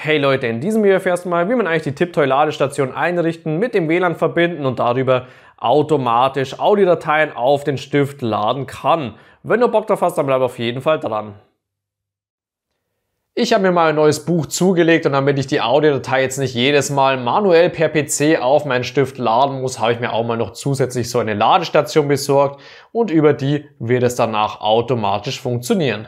Hey Leute, in diesem Video erfährst du mal, wie man eigentlich die Tiptoy-Ladestation einrichten, mit dem WLAN verbinden und darüber automatisch Audiodateien auf den Stift laden kann. Wenn du Bock drauf hast, dann bleib auf jeden Fall dran. Ich habe mir mal ein neues Buch zugelegt und damit ich die Audiodatei jetzt nicht jedes Mal manuell per PC auf meinen Stift laden muss, habe ich mir auch mal noch zusätzlich so eine Ladestation besorgt und über die wird es danach automatisch funktionieren.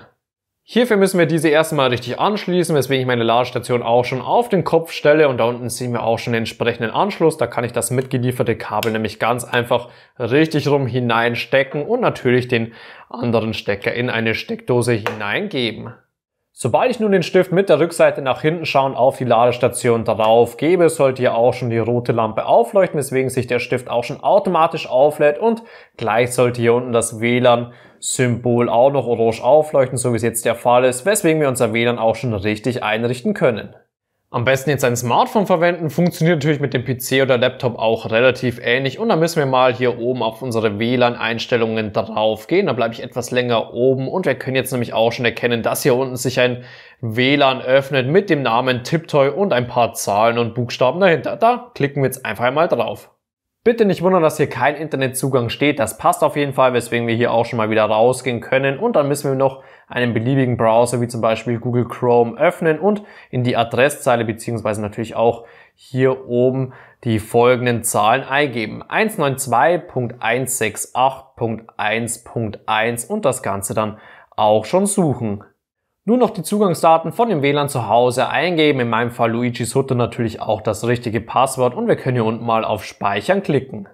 Hierfür müssen wir diese erstmal richtig anschließen, weswegen ich meine Ladestation auch schon auf den Kopf stelle und da unten sehen wir auch schon den entsprechenden Anschluss. Da kann ich das mitgelieferte Kabel nämlich ganz einfach richtig rum hineinstecken und natürlich den anderen Stecker in eine Steckdose hineingeben. Sobald ich nun den Stift mit der Rückseite nach hinten schauen auf die Ladestation drauf gebe, sollte hier auch schon die rote Lampe aufleuchten, weswegen sich der Stift auch schon automatisch auflädt und gleich sollte hier unten das WLAN Symbol auch noch orange aufleuchten, so wie es jetzt der Fall ist, weswegen wir unser WLAN auch schon richtig einrichten können. Am besten jetzt ein Smartphone verwenden, funktioniert natürlich mit dem PC oder Laptop auch relativ ähnlich und dann müssen wir mal hier oben auf unsere WLAN-Einstellungen drauf gehen, da bleibe ich etwas länger oben und wir können jetzt nämlich auch schon erkennen, dass hier unten sich ein WLAN öffnet mit dem Namen Tiptoy und ein paar Zahlen und Buchstaben dahinter. Da klicken wir jetzt einfach einmal drauf. Bitte nicht wundern, dass hier kein Internetzugang steht. Das passt auf jeden Fall, weswegen wir hier auch schon mal wieder rausgehen können. Und dann müssen wir noch einen beliebigen Browser wie zum Beispiel Google Chrome öffnen und in die Adresszeile beziehungsweise natürlich auch hier oben die folgenden Zahlen eingeben. 192.168.1.1 und das Ganze dann auch schon suchen nur noch die Zugangsdaten von dem WLAN zu Hause eingeben, in meinem Fall Luigi's Hutte natürlich auch das richtige Passwort und wir können hier unten mal auf Speichern klicken.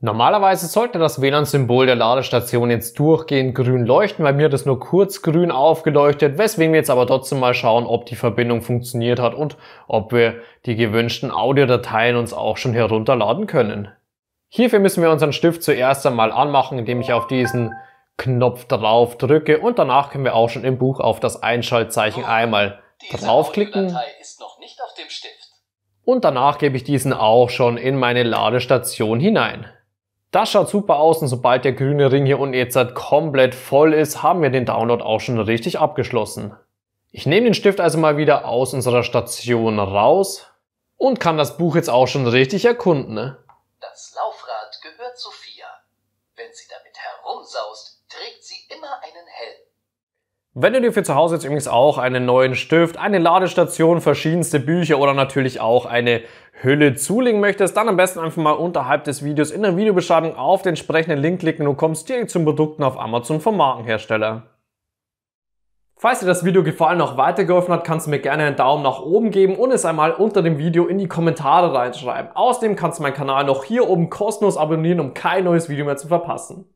Normalerweise sollte das WLAN-Symbol der Ladestation jetzt durchgehend grün leuchten, bei mir hat es nur kurz grün aufgeleuchtet, weswegen wir jetzt aber trotzdem mal schauen, ob die Verbindung funktioniert hat und ob wir die gewünschten Audiodateien uns auch schon herunterladen können. Hierfür müssen wir unseren Stift zuerst einmal anmachen, indem ich auf diesen Knopf drauf drücke und danach können wir auch schon im Buch auf das Einschaltzeichen oh, einmal draufklicken. Und danach gebe ich diesen auch schon in meine Ladestation hinein. Das schaut super aus und sobald der grüne Ring hier unten jetzt komplett voll ist, haben wir den Download auch schon richtig abgeschlossen. Ich nehme den Stift also mal wieder aus unserer Station raus und kann das Buch jetzt auch schon richtig erkunden. Ne? Das Laufrad gehört Sophia. Wenn sie damit herumsaust, trägt sie immer einen Helm. Wenn du dir für zu Hause jetzt übrigens auch einen neuen Stift, eine Ladestation, verschiedenste Bücher oder natürlich auch eine Hülle zulegen möchtest, dann am besten einfach mal unterhalb des Videos in der Videobeschreibung auf den entsprechenden Link klicken und du kommst direkt zum Produkten auf Amazon vom Markenhersteller. Falls dir das Video gefallen und auch weitergeholfen hat, kannst du mir gerne einen Daumen nach oben geben und es einmal unter dem Video in die Kommentare reinschreiben. Außerdem kannst du meinen Kanal noch hier oben kostenlos abonnieren, um kein neues Video mehr zu verpassen.